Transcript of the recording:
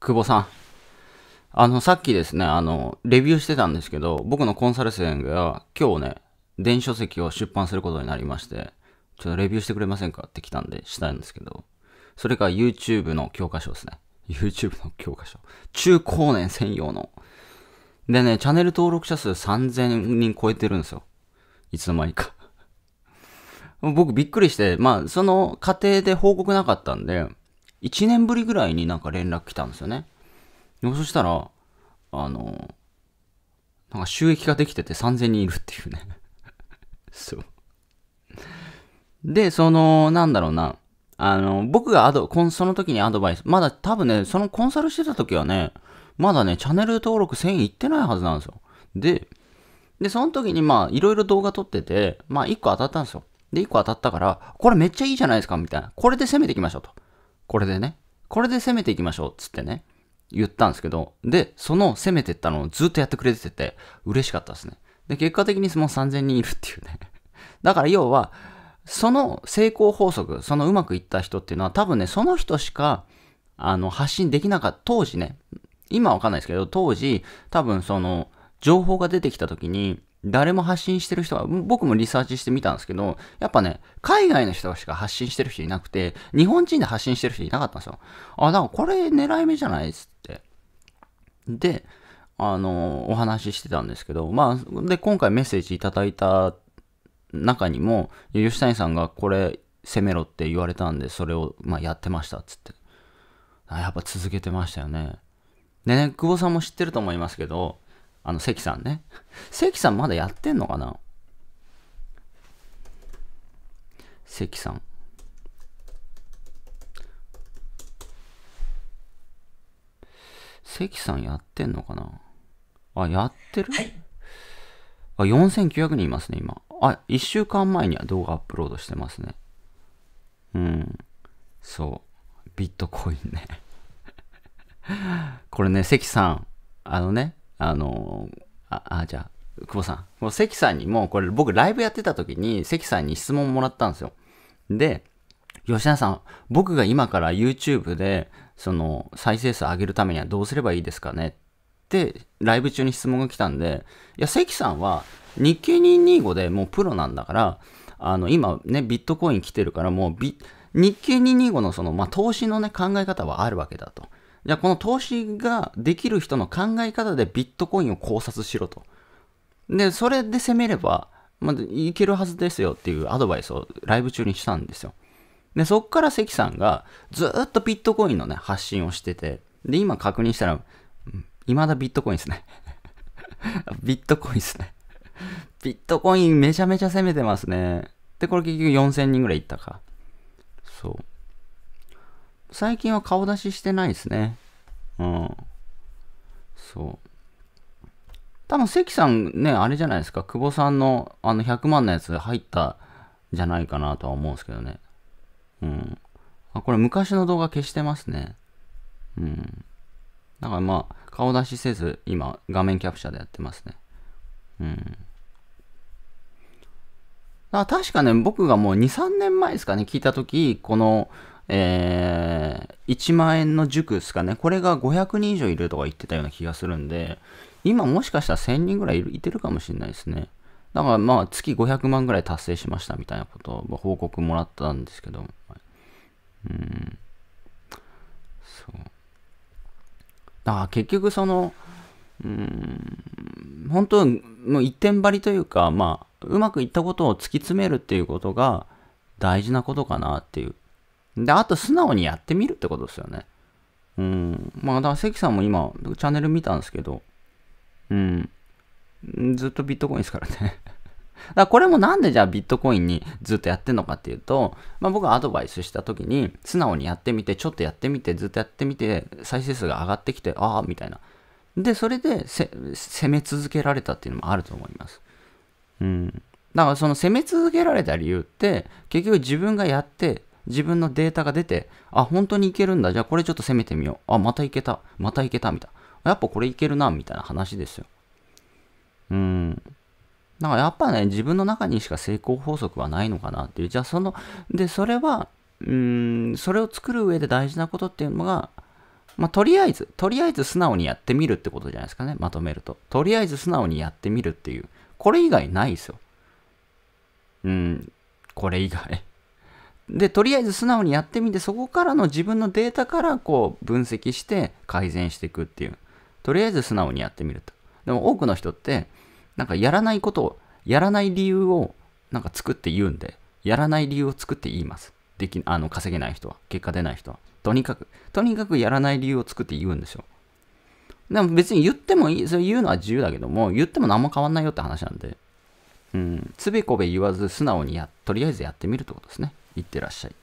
久保さん。あの、さっきですね、あの、レビューしてたんですけど、僕のコンサルンが今日ね、電子書籍を出版することになりまして、ちょっとレビューしてくれませんかって来たんでしたんですけど、それから YouTube の教科書ですね。YouTube の教科書。中高年専用の。でね、チャンネル登録者数3000人超えてるんですよ。いつの間にか僕びっくりして、まあ、その過程で報告なかったんで、1年ぶりぐらいになんか連絡来たんですよね。でもそしたら、あの、なんか収益ができてて3000人いるっていうね そう。で、その、なんだろうな。あの、僕がアド、コンその時にアドバイス、まだ多分ね、そのコンサルしてた時はね、まだね、チャンネル登録1000いってないはずなんですよ。で、で、その時にまあ、いろいろ動画撮ってて、まあ、1個当たったんですよ。で、1個当たったから、これめっちゃいいじゃないですか、みたいな。これで攻めていきましょうと。これでね。これで攻めていきましょう、つってね。言ったんですけど、で、その攻めてったのをずっとやってくれてて、嬉しかったですね。で、結果的にもう3000人いるっていうね。だから要は、その成功法則、そのうまくいった人っていうのは多分ね、その人しか、あの、発信できなかった。当時ね、今わかんないですけど、当時、多分その、情報が出てきた時に、誰も発信してる人は、僕もリサーチしてみたんですけど、やっぱね、海外の人しか発信してる人いなくて、日本人で発信してる人いなかったんですよ。あ、だからこれ狙い目じゃないっつって。で、あの、お話ししてたんですけど、まあ、で、今回メッセージいただいた中にも、吉谷さんがこれ攻めろって言われたんで、それを、まあ、やってましたっつって。やっぱ続けてましたよね。でね、久保さんも知ってると思いますけど、あの、関さんね。関さんまだやってんのかな関さん。関さんやってんのかなあ、やってる、はい、あ、4900人いますね、今。あ、1週間前には動画アップロードしてますね。うん。そう。ビットコインね これね、関さん、あのね、あの、あ、あじゃあ、久保さん。もう関さんにも、これ僕ライブやってた時に関さんに質問もらったんですよ。で、吉田さん、僕が今から YouTube で、その、再生数上げるためにはどうすればいいですかねってライブ中に質問が来たんで、いや、関さんは日経225でもうプロなんだから、あの、今ね、ビットコイン来てるから、もうビ、日経225のその、まあ、投資のね、考え方はあるわけだと。じゃあこの投資ができる人の考え方でビットコインを考察しろと。で、それで攻めれば、まあ、いけるはずですよっていうアドバイスをライブ中にしたんですよ。で、そっから関さんがずっとビットコインのね、発信をしてて、で、今確認したら、未だビットコインですね。ビットコインですね。ビットコインめちゃめちゃ攻めてますね。で、これ結局4000人ぐらいいったか。そう。最近は顔出ししてないですね。うん。そう。多分関さんね、あれじゃないですか、久保さんのあの100万のやつ入ったじゃないかなとは思うんですけどね。うん。あ、これ昔の動画消してますね。うん。だからまあ、顔出しせず、今、画面キャプチャーでやってますね。うん。だから確かね、僕がもう2、3年前ですかね、聞いたとき、この、えー、1万円の塾ですかね。これが500人以上いるとか言ってたような気がするんで、今もしかしたら1000人ぐらいいてるかもしれないですね。だからまあ月500万ぐらい達成しましたみたいなことを報告もらったんですけど、うん。そう。だから結局その、うん、本当もう一点張りというか、まあ、うまくいったことを突き詰めるっていうことが大事なことかなっていうで、あと素直にやってみるってことですよね。うん。まあ、だから関さんも今、チャンネル見たんですけど、うん。ずっとビットコインですからね だからこれもなんでじゃあビットコインにずっとやってんのかっていうと、まあ、僕がアドバイスした時に素直にやってみてちょっとやってみてずっとやってみて再生数が上がってきてああみたいなでそれで攻め続けられたっていうのもあると思います。うん、だからその攻め続けられた理由って結局自分がやって自分のデータが出て、あ、本当にいけるんだ。じゃあこれちょっと攻めてみよう。あ、またいけた。またいけた。みたいな。やっぱこれいけるな、みたいな話ですよ。うん。だからやっぱね、自分の中にしか成功法則はないのかなっていう。じゃあその、で、それは、うん、それを作る上で大事なことっていうのが、まあ、とりあえず、とりあえず素直にやってみるってことじゃないですかね。まとめると。とりあえず素直にやってみるっていう。これ以外ないですよ。うん、これ以外。でとりあえず素直にやってみてそこからの自分のデータからこう分析して改善していくっていうとりあえず素直にやってみるとでも多くの人ってなんかやらないことをやらない理由をなんか作って言うんでやらない理由を作って言いますできあの稼げない人は結果出ない人はとにかくとにかくやらない理由を作って言うんでしょでも別に言ってもいいそれ言うのは自由だけども言っても何も変わんないよって話なんでうん、つべこべ言わず素直にや、とりあえずやってみるってことですね。いってらっしゃい。